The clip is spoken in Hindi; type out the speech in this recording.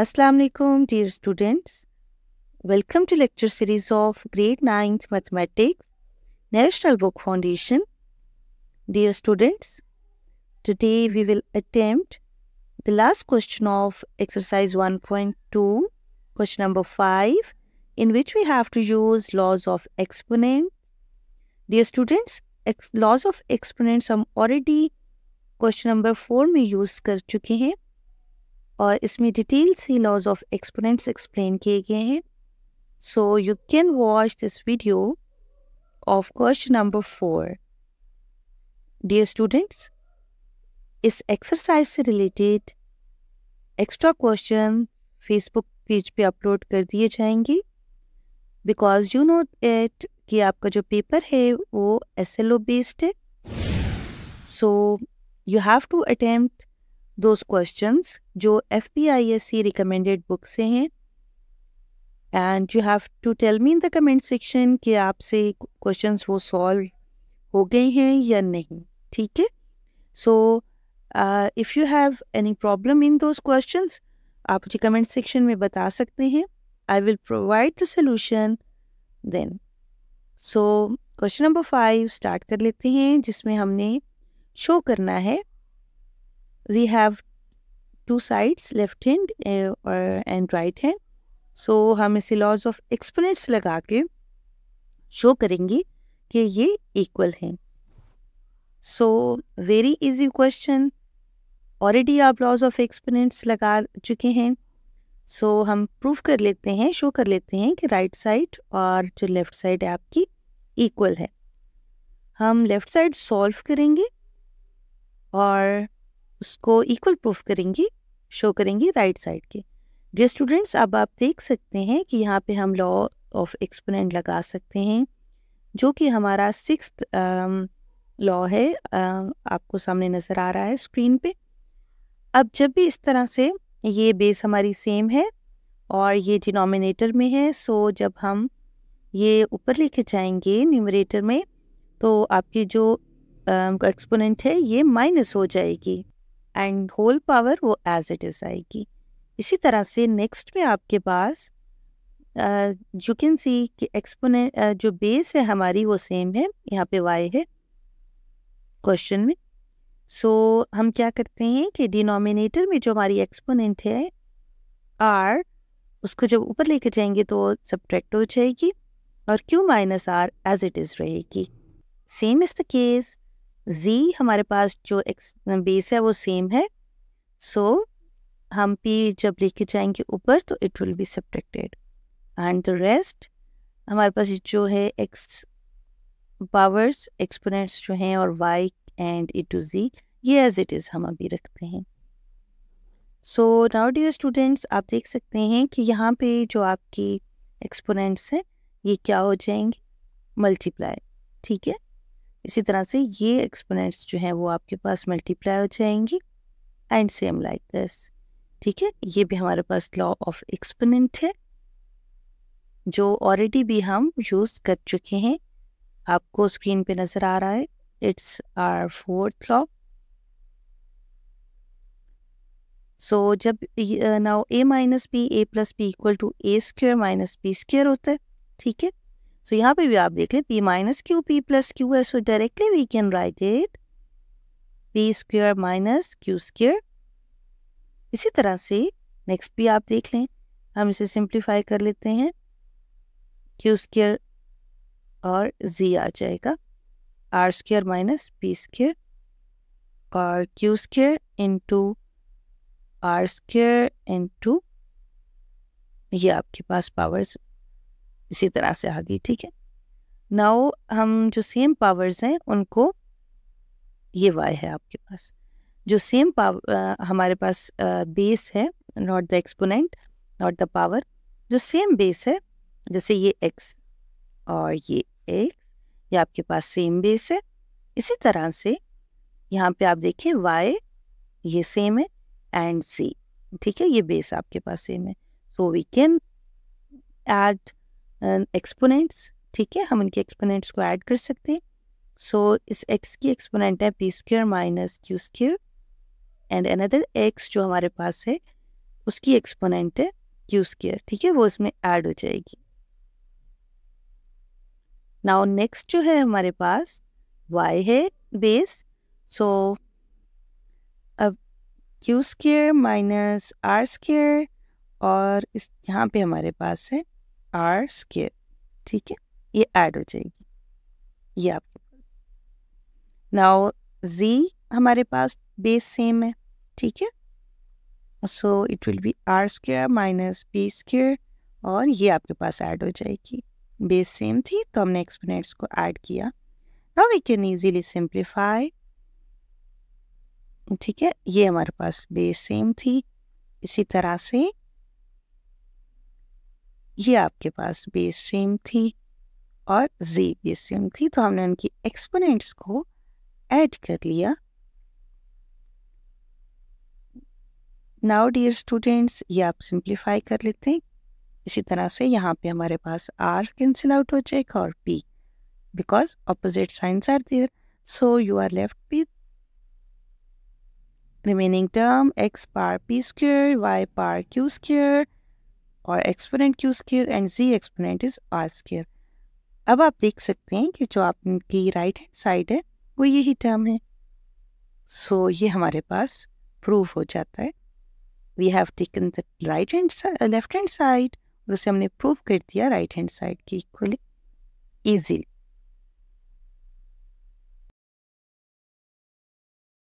Assalamu alaikum dear students. Welcome to lecture series of grade 9th mathematics National Book Foundation. Dear students, today we will attempt the last question of exercise 1.2 question number 5 in which we have to use laws of exponents. Dear students, laws of exponents हम already question number 4 me use kar chuki hai. और इसमें डिटेल सी लॉज ऑफ एक्सपोनेंट्स एक्सप्लेन किए गए हैं so you can watch this video of question number four dear students इस एक्सरसाइज से रिलेटेड एक्स्ट्रा क्वेश्चन फेसबुक पेज पे अपलोड कर दिए जाएंगे बिकॉज यू नो इट कि आपका जो पेपर है वो एस एल ओ बेस्ड है so you have to attempt those questions जो F P I S C recommended book से हैं and you have to tell me in the comment section कि आपसे क्वेश्चंस वो सॉल्व हो गए हैं या नहीं ठीक है so if you have any problem in those questions आप मुझे कमेंट सेक्शन में बता सकते हैं I will provide the solution then so question number five start कर लेते हैं जिसमें हमने शो करना है we have two sides left hand uh, uh and right hand so so, हम इसे लॉज ऑफ एक्सपोनेंट्स लगा के शो करेंगे कि ये इक्वल हैं so very easy question already आप लॉज ऑफ एक्सपोनेंट्स लगा चुके हैं सो so, हम प्रूव कर लेते हैं शो कर लेते हैं कि राइट right साइड और जो लेफ़्ट साइड है आपकी इक्वल है हम लेफ़्ट साइड सॉल्व करेंगे और उसको इक्वल प्रूफ करेंगी शो करेंगी राइट साइड के डे स्टूडेंट्स अब आप देख सकते हैं कि यहाँ पे हम लॉ ऑफ एक्सपोनेंट लगा सकते हैं जो कि हमारा सिक्स लॉ है आ, आपको सामने नज़र आ रहा है स्क्रीन पे अब जब भी इस तरह से ये बेस हमारी सेम है और ये डिनोमिनेटर में है सो जब हम ये ऊपर लेके जाएंगे न्यूमरेटर में तो आपकी जो एक्सपोनेंट है ये माइनस हो जाएगी एंड होल पावर वो एज इट इज़ आएगी इसी तरह से नेक्स्ट में आपके पास यू कैन सी कि एक्सपोने जो बेस है हमारी वो सेम है यहाँ पे वाई है क्वेश्चन में सो so, हम क्या करते हैं कि डिनोमिनेटर में जो हमारी एक्सपोनेंट है आर उसको जब ऊपर लेके जाएंगे तो सब्ट्रैक्ट हो जाएगी और Q minus R as it is रहेगी same is the case Z हमारे पास जो बेस है वो सेम है सो so, हम पी जब लेके जाएंगे ऊपर तो it will be subtracted and the rest हमारे पास जो है एक्स पावर्स एक्सपोनेंट्स जो हैं और Y and E to Z ये एज इट इज़ हम अभी रखते हैं सो नाउ डियर स्टूडेंट्स आप देख सकते हैं कि यहाँ पे जो आपकी एक्सपोनेंट्स हैं ये क्या हो जाएंगे मल्टीप्लाई ठीक है इसी तरह से ये एक्सपोनेंट्स जो हैं वो आपके पास मल्टीप्लाई हो जाएंगी एंड सेम लाइक दिस ठीक है ये भी हमारे पास लॉ ऑफ एक्सपोनेंट है जो ऑलरेडी भी हम यूज़ कर चुके हैं आपको स्क्रीन पे नज़र आ रहा है it's R fourth law so जब now A minus B A plus B equal to A square minus B square होता है ठीक है सो यहाँ पे भी आप देख लें P minus Q P plus Q है so directly we can write it P square minus Q square इसी तरह से नेक्स्ट भी आप देख लें हम इसे सिंप्लीफाई कर लेते हैं क्यू स्क्र और जी आ जाएगा R square minus P square और Q square into R square into ये आपके पास पावर्स इसी तरह से आ गई ठीक है नाउ हम जो सेम पावर्स हैं उनको ये वाई है आपके पास जो सेम पावर हमारे पास बेस है not the exponent not the power जो सेम बेस है जैसे ये एक्स और ये एक्स ये आपके पास सेम बेस है इसी तरह से यहाँ पे आप देखें वाई ये सेम है एंड सी ठीक है ये बेस आपके पास सेम है so we can add exponents ठीक है हम इनके एक्सपोनेंट्स को ऐड कर सकते हैं सो so, इस एक्स की एक्सपोनेंट है P square minus Q square and another X जो हमारे पास है उसकी एक्सपोनेंट है क्यू स्क्र ठीक है वो इसमें ऐड हो जाएगी नाउ नेक्स्ट जो है हमारे पास वाई है बेस सो अब Q square minus R square और इस यहाँ पे हमारे पास है आर स्केयर ठीक है ये ऐड हो जाएगी ये आपके पास नाउ जी हमारे पास बेस सेम है ठीक है so it will be R square minus B square और ये आपके पास ऐड हो जाएगी बेस सेम थी तो हमने एक्सपोनेंट्स को ऐड किया now we can easily simplify ठीक है ये हमारे पास बेस सेम थी इसी तरह से ये आपके पास बेस सेम थी और z बेस सेम थी तो हमने उनकी एक्सपोनेंट्स को ऐड कर लिया नाउ डियर स्टूडेंट्स ये आप सिंप्लीफाई कर लेते हैं इसी तरह से यहाँ पे हमारे पास r कैंसिल आउट हो जाएगा और p because opposite signs are there so you are left with remaining term X power P square Y power Q square और exponent Q square and Z exponent is R square अब आप देख सकते हैं कि जो आपकी राइट हैंड साइड है वो यही टर्म है सो so, ये हमारे पास प्रूव हो जाता है we have taken the right hand left hand side उसे हमने प्रूव कर दिया राइट हैंड साइड की इक्वली इजीली